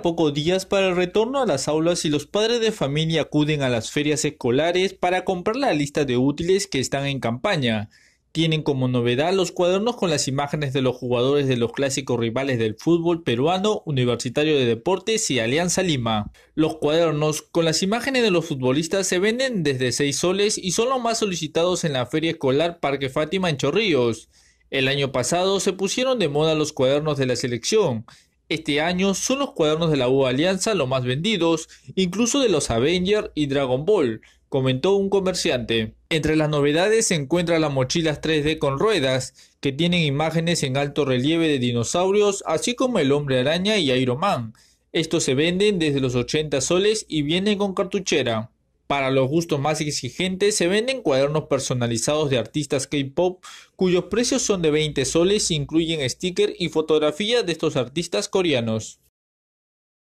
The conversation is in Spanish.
pocos días para el retorno a las aulas y los padres de familia acuden a las ferias escolares para comprar la lista de útiles que están en campaña. Tienen como novedad los cuadernos con las imágenes de los jugadores de los clásicos rivales del fútbol peruano, Universitario de Deportes y Alianza Lima. Los cuadernos con las imágenes de los futbolistas se venden desde 6 soles y son los más solicitados en la feria escolar Parque Fátima en Chorrillos. El año pasado se pusieron de moda los cuadernos de la selección. Este año son los cuadernos de la U Alianza los más vendidos, incluso de los Avengers y Dragon Ball, comentó un comerciante. Entre las novedades se encuentran las mochilas 3D con ruedas, que tienen imágenes en alto relieve de dinosaurios, así como el hombre araña y Iron Man. Estos se venden desde los 80 soles y vienen con cartuchera. Para los gustos más exigentes se venden cuadernos personalizados de artistas K-pop cuyos precios son de 20 soles e incluyen sticker y fotografías de estos artistas coreanos.